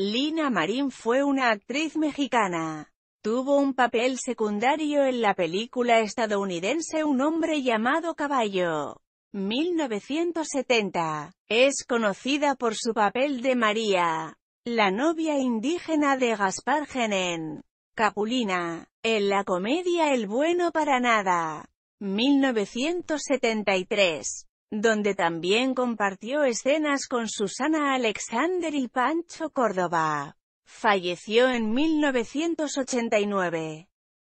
Lina Marín fue una actriz mexicana. Tuvo un papel secundario en la película estadounidense Un hombre llamado Caballo. 1970. Es conocida por su papel de María, la novia indígena de Gaspar Genén. Capulina. En la comedia El bueno para nada. 1973 donde también compartió escenas con Susana Alexander y Pancho Córdoba. Falleció en 1989.